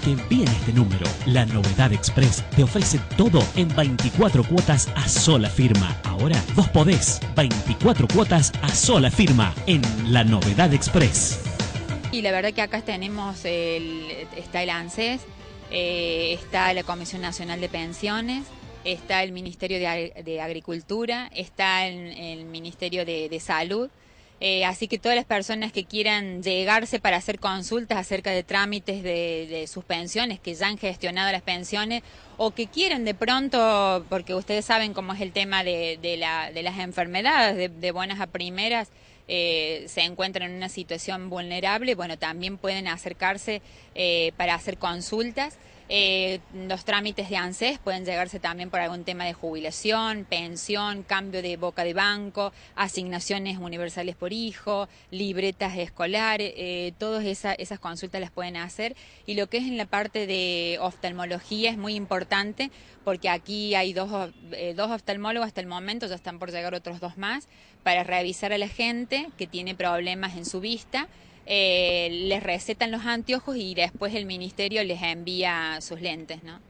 que envíen este número. La Novedad Express te ofrece todo en 24 cuotas a sola firma. Ahora vos podés 24 cuotas a sola firma en La Novedad Express. Y la verdad que acá tenemos, el, está el ANSES, eh, está la Comisión Nacional de Pensiones, está el Ministerio de, Agricultura, está el, Ministerio de Salud. Eh, así que todas las personas que quieran llegarse para hacer consultas acerca de trámites de, sus pensiones, que ya han gestionado las pensiones, o que quieren de pronto, porque ustedes saben cómo es el tema de, las enfermedades, de, buenas a primeras, eh, se encuentran en una situación vulnerable, bueno, también pueden acercarse eh, para hacer consultas. Eh, los trámites de ANSES pueden llegarse también por algún tema de jubilación, pensión, cambio de boca de banco, asignaciones universales por hijo, libretas escolares, eh, todas esas consultas las pueden hacer. Y lo que es en la parte de oftalmología es muy importante porque aquí hay dos, eh, dos oftalmólogos hasta el momento, ya están por llegar otros dos más, para revisar a la gente que tiene problemas en su vista eh, les recetan los anteojos y después el ministerio les envía sus lentes, ¿no?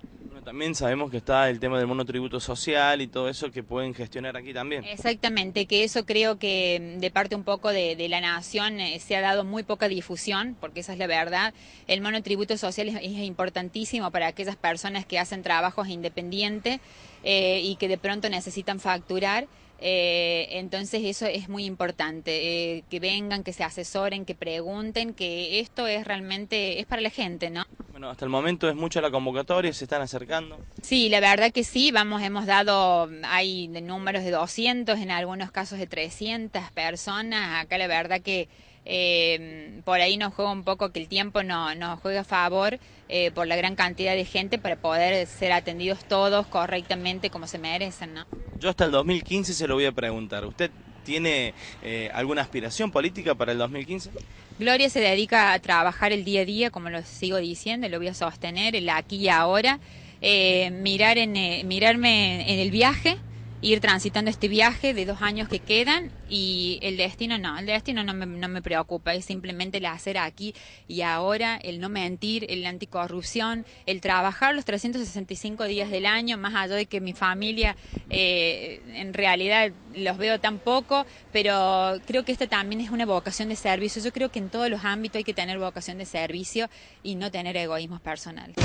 también sabemos que está el tema del monotributo social y todo eso que pueden gestionar aquí también. Exactamente, que eso creo que mm, de parte un poco de, la nación eh, se ha dado muy poca difusión, porque esa es la verdad. El monotributo social es, importantísimo para aquellas personas que hacen trabajos independientes eh, y que de pronto necesitan facturar. Eh, entonces eso es muy importante, que vengan, que se asesoren, que pregunten, que esto es realmente, es para la gente, ¿no? hasta el momento es mucha la convocatoria, se están acercando. Sí, la verdad que sí, vamos, hemos dado, hay números de 200, en algunos casos de 300 personas, acá la verdad que... Em, por ahí nos juega un poco que el tiempo no, nos juega a favor eh, por la gran cantidad de gente para poder ser atendidos todos correctamente como se merecen, ¿no? Yo hasta el 2015 se lo voy a preguntar. ¿Usted ¿Tiene eh, alguna aspiración política para el 2015? Gloria se dedica a trabajar el día a día, como lo sigo diciendo, lo voy a sostener, el aquí y ahora, eh, mirar en, eh, mirarme en el viaje, ir transitando este viaje de dos años que quedan y el destino no, el destino no me, preocupa, es simplemente la hacer aquí y ahora, el no mentir, el anticorrupción, el trabajar los 365 días del año, más allá de que mi familia eh, en realidad los veo tan poco, pero creo que esta también es una vocación de servicio, yo creo que en todos los ámbitos hay que tener vocación de servicio y no tener egoísmos personales.